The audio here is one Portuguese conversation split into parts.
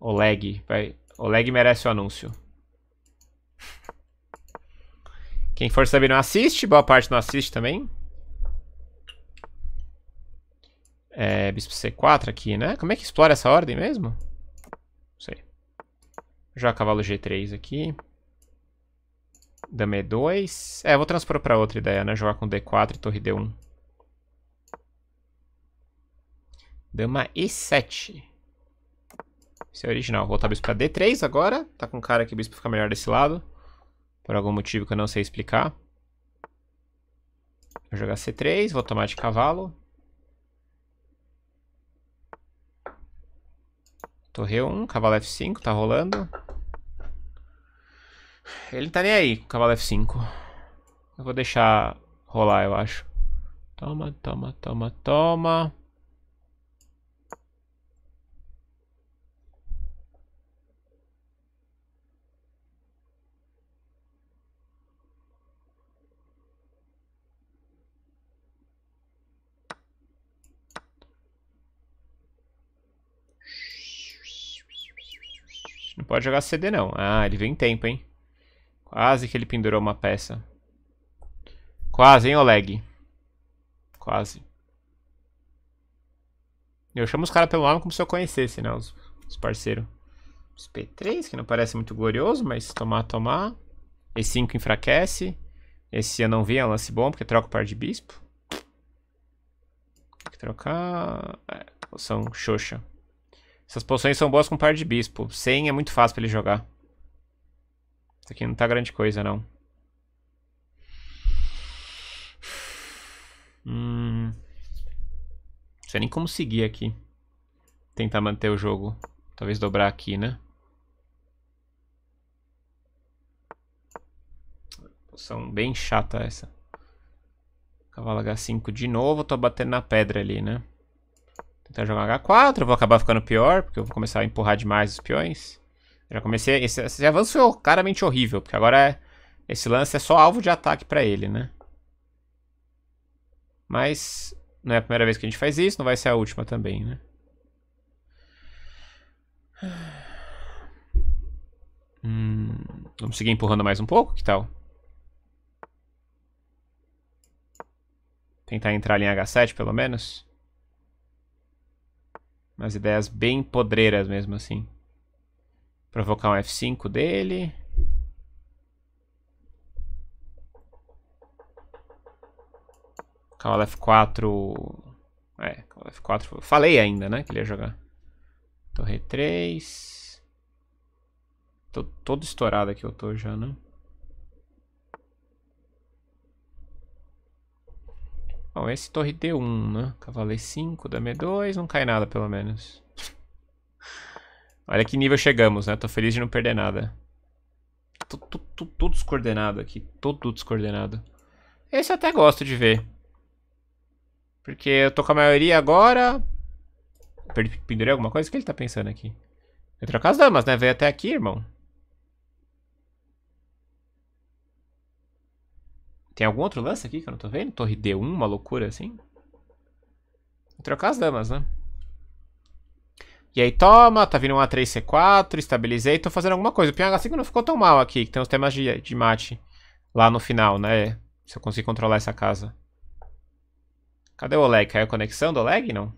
Oleg. Vai. Oleg merece o anúncio. Quem for saber não assiste, boa parte não assiste também. É, bispo C4 aqui, né? Como é que explora essa ordem mesmo? Não sei. Já cavalo G3 aqui. Dama E2. É, vou transpor pra outra ideia, né? Jogar com D4 e torre D1. Dama E7 é original. Vou botar bispo pra D3 agora. Tá com cara que o bispo fica melhor desse lado. Por algum motivo que eu não sei explicar. Vou jogar C3, vou tomar de cavalo. Torre 1, cavalo F5, tá rolando. Ele não tá nem aí com o cavalo F5. Eu vou deixar rolar, eu acho. Toma, toma, toma, toma. pode jogar CD não. Ah, ele vem tempo, hein? Quase que ele pendurou uma peça. Quase, hein, Oleg? Quase. Eu chamo os caras pelo nome como se eu conhecesse, né? Os, os parceiros. Os P3, que não parece muito glorioso, mas tomar, tomar. E5 enfraquece. Esse eu não vi, é um lance bom, porque troca o par de bispo. Tem que trocar. É, são xoxa. Essas poções são boas com par de bispo. Sem é muito fácil pra ele jogar. Isso aqui não tá grande coisa, não. Hum... Não sei nem como seguir aqui. Tentar manter o jogo. Talvez dobrar aqui, né? Poção bem chata essa. Cavalo H5 de novo. Tô batendo na pedra ali, né? Tentar jogar H4, vou acabar ficando pior, porque eu vou começar a empurrar demais os peões. Eu já comecei... Esse, esse avanço foi claramente horrível, porque agora é, esse lance é só alvo de ataque pra ele, né? Mas não é a primeira vez que a gente faz isso, não vai ser a última também, né? Hum, vamos seguir empurrando mais um pouco, que tal? Tentar entrar ali em H7, pelo menos. Umas ideias bem podreiras mesmo assim. Provocar um F5 dele. Cavalo F4. É, Cavalo F4. Falei ainda, né? Que ele ia jogar. Torre 3. Tô todo estourado aqui eu tô já, né? Bom, esse torre D1, né? Cavaleiro 5, dama E2, não cai nada pelo menos. Olha que nível chegamos, né? Tô feliz de não perder nada. Tô, descoordenado aqui, todo descoordenado. Esse eu até gosto de ver. Porque eu tô com a maioria agora. Pendurei alguma coisa? O que ele tá pensando aqui? Eu trocar as damas, né? Veio até aqui, irmão. Tem algum outro lance aqui que eu não tô vendo? Torre D1, uma loucura assim? Vou trocar as damas, né? E aí toma, tá vindo um A3, C4, estabilizei, tô fazendo alguma coisa. O ph 5 não ficou tão mal aqui, que tem os temas de, de mate lá no final, né? Se eu conseguir controlar essa casa. Cadê o Oleg? Caiu a conexão do Oleg? Não.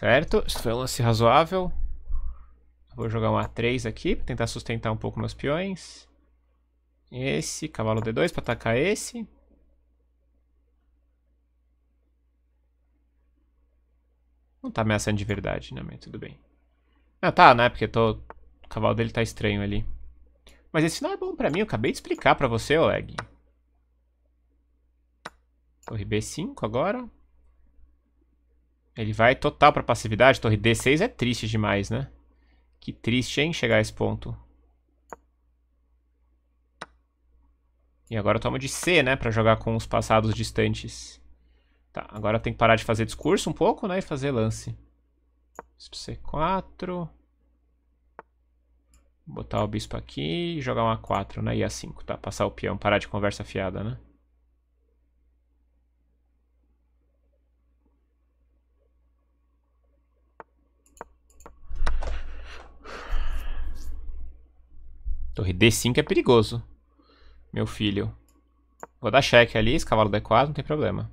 Certo? Isso foi um lance razoável. Vou jogar um A3 aqui para tentar sustentar um pouco meus peões. Esse, cavalo D2 para atacar esse. Não tá ameaçando de verdade, né? Mas tudo bem. Ah, tá, né? Porque tô... o cavalo dele tá estranho ali. Mas esse não é bom pra mim. Eu acabei de explicar pra você, Oleg. Torre B5 agora. Ele vai total pra passividade. Torre D6 é triste demais, né? Que triste, hein? Chegar a esse ponto. E agora toma de C, né? Pra jogar com os passados distantes. Tá, agora tem que parar de fazer discurso um pouco, né? E fazer lance. Bispo C4. Botar o bispo aqui e jogar um A4, né? E A5, tá? Passar o peão, parar de conversa fiada, né? Torre D5 é perigoso. Meu filho. Vou dar cheque ali, esse cavalo D4, não tem problema.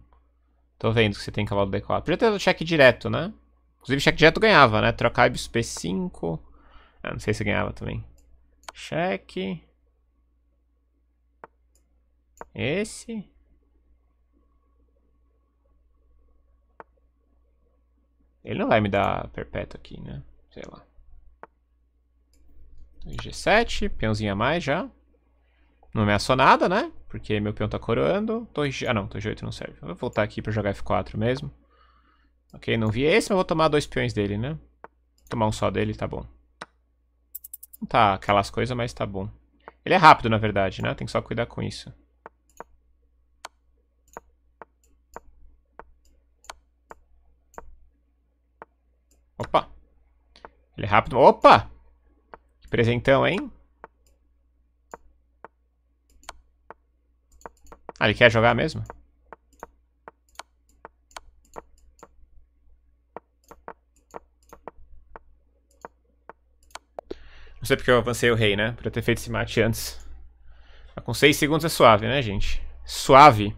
Tô vendo que você tem cavalo D4. Podia ter dado cheque direto, né? Inclusive, cheque direto ganhava, né? Trocar Ibis P5. Ah, não sei se ganhava também. Cheque. Esse. Ele não vai me dar perpétuo aqui, né? Sei lá. G7, peãozinho a mais já. Não me nada, né? Porque meu peão tá coroando. Torre G... Ah, não, torre G8 não serve. vou voltar aqui pra jogar F4 mesmo. Ok, não vi esse, mas vou tomar dois peões dele, né? tomar um só dele, tá bom. Não tá aquelas coisas, mas tá bom. Ele é rápido, na verdade, né? Tem que só cuidar com isso. Opa! Ele é rápido. Opa! Presentão, hein? Ah, ele quer jogar mesmo? Não sei porque eu avancei o rei, né? Pra ter feito esse mate antes. Mas com 6 segundos é suave, né, gente? Suave.